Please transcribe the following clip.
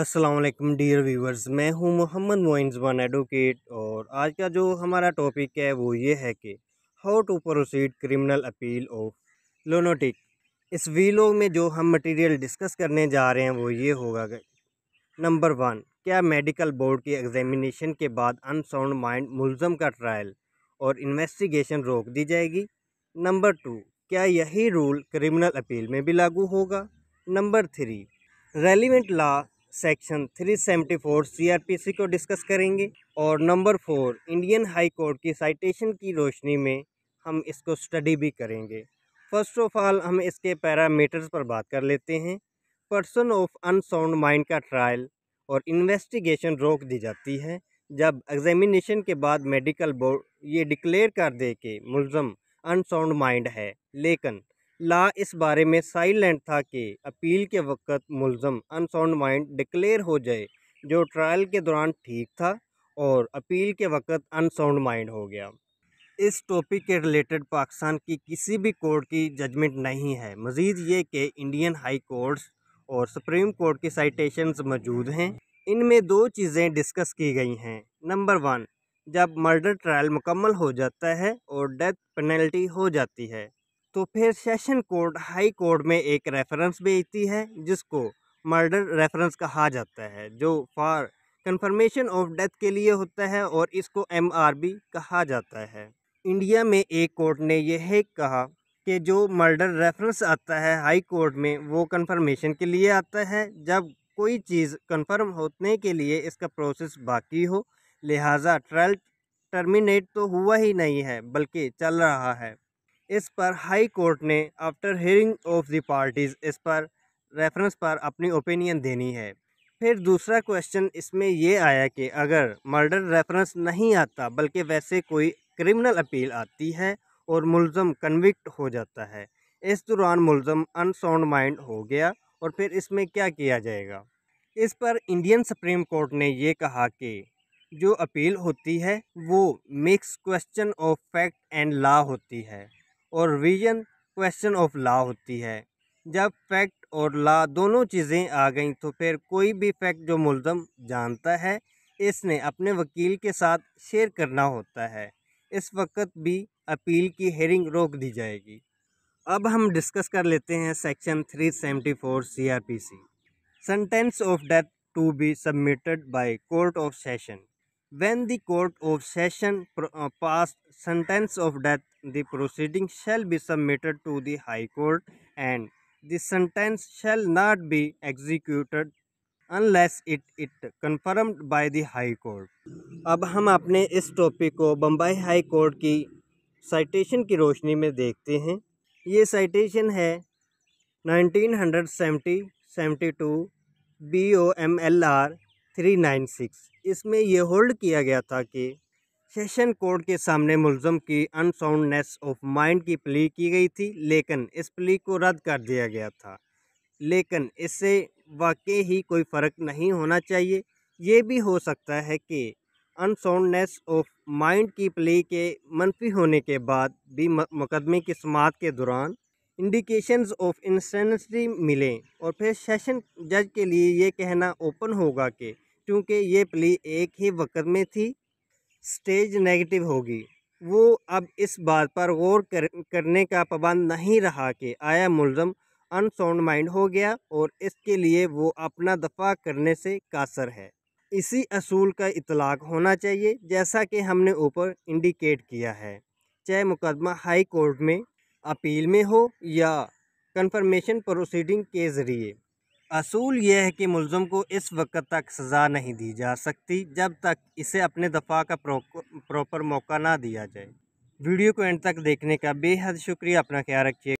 Aslam dear viewers मैं हूं Mohammad मोइनजवान advocate और आज का जो हमारा टॉपिक है वो ये है कि how to proceed criminal appeal of lunatic इस वीलो में जो हम मटेरियल डिस्कस करने जा रहे हैं वो ये होगा नंबर वन क्या मेडिकल बोर्ड की एग्जामिनेशन के बाद अनसाउंड माइंड मुलजम का ट्रायल और इन्वेस्टिगेशन रोक दी जाएगी नंबर टू क्या यही रूल क्रिमिनल अपील में भी लागू होगा number three relevant law section 374 seventy को डिस्कस करेंगे और number four Indian high court की साइटेशन की रोशनी में हम इसको स्टडी भी करेंगे फर्स्ट ऑफ ऑल हम इसके पैरामीटर्स पर बात कर लेते हैं पर्सन ऑफ अनसाउंड माइंड का ट्रायल और इन्वेस्टिगेशन रोक दी जाती है जब एग्जामिनेशन के बाद मेडिकल बोर्ड ये डिक्लेयर कर दे के मुलम अनसाउंड माइंड है लेकिन ला इस बारे में साइलेंट था कि अपील के वक़्त मुलम अनसाउंड माइंड डिक्लेयर हो जाए जो ट्रायल के दौरान ठीक था और अपील के वक़्त अनसाउंड माइंड हो गया इस टॉपिक के रिलेटेड पाकिस्तान की किसी भी कोर्ट की जजमेंट नहीं है मज़ीद ये कि इंडियन हाई कोर्ट्स और सुप्रीम कोर्ट की साइटेशंस मौजूद हैं इनमें दो चीज़ें डिस्कस की गई हैं नंबर वन जब मर्डर ट्रायल मुकम्मल हो जाता है और डेथ पेनल्टी हो जाती है तो फिर सेशन कोर्ट हाई कोर्ट में एक रेफरेंस भेजती है जिसको मर्डर रेफरेंस कहा जाता है जो फॉर कन्फर्मेशन ऑफ डेथ के लिए होता है और इसको एम कहा जाता है इंडिया में एक कोर्ट ने यह कहा कि जो मर्डर रेफरेंस आता है हाई कोर्ट में वो कन्फर्मेशन के लिए आता है जब कोई चीज़ कन्फर्म होने के लिए इसका प्रोसेस बाकी हो लिहाजा ट्रायल टर्मिनेट तो हुआ ही नहीं है बल्कि चल रहा है इस पर हाई कोर्ट ने after hearing of the parties इस पर रेफरेंस पर अपनी ओपिनियन देनी है फिर दूसरा क्वेश्चन इसमें ये आया कि अगर मर्डर रेफरेंस नहीं आता बल्कि वैसे कोई क्रिमिनल अपील आती है और मुलम कन्विक्ट हो जाता है इस दौरान मुलम अनसाउंड माइंड हो गया और फिर इसमें क्या किया जाएगा इस पर इंडियन सुप्रीम कोर्ट ने ये कहा कि जो अपील होती है वो mix question of fact and law होती है और विजन क्वेश्चन ऑफ लॉ होती है जब फैक्ट और लॉ दोनों चीज़ें आ गई तो फिर कोई भी फैक्ट जो मुलम जानता है इसने अपने वकील के साथ शेयर करना होता है इस वक्त भी अपील की हेयरिंग रोक दी जाएगी अब हम डिस्कस कर लेते हैं section 374 C sentence of death to be submitted by court of session When the court of session passed sentence of death, the proceeding shall be submitted to the High Court and the sentence shall not be executed unless it it confirmed by the high court अब हम अपने इस topic को Bombay high court की citation की रोशनी में देखते हैं ये साइटेशन है 1970 72 B O M L R three nine six इसमें यह होल्ड किया गया था कि सेशन कोर्ट के सामने मुलजम की अनसाउंडनेस ऑफ माइंड की प्ली की गई थी लेकिन इस प्ली को रद्द कर दिया गया था लेकिन इससे वाकई ही कोई फ़र्क नहीं होना चाहिए ये भी हो सकता है कि अनसाउंडनेस ऑफ माइंड की प्ले के मनफी होने के बाद भी मुकदमे की समात के दौरान इंडिकेशंस ऑफ इंसेंसिटी मिलें और फिर सेशन जज के लिए ये कहना ओपन होगा कि क्योंकि ये प्ली एक ही वक्त में थी स्टेज नेगेटिव होगी वो अब इस बात पर गौर कर, करने का पाबंद नहीं रहा कि आया मुलम अनसाउंड माइंड हो गया और इसके लिए वो अपना दफा करने से कासर है इसी असूल का इतलाक होना चाहिए जैसा कि हमने ऊपर इंडिकेट किया है चाहे मुकदमा हाई कोर्ट में अपील में हो या कन्फर्मेशन प्रोसीडिंग के ज़रिए असूल यह है कि मुलम को इस वक्त तक सज़ा नहीं दी जा सकती जब तक इसे अपने दफ़ा का प्रॉपर मौका ना दिया जाए वीडियो को एंड तक देखने का बेहद शुक्रिया अपना ख्याल रखिए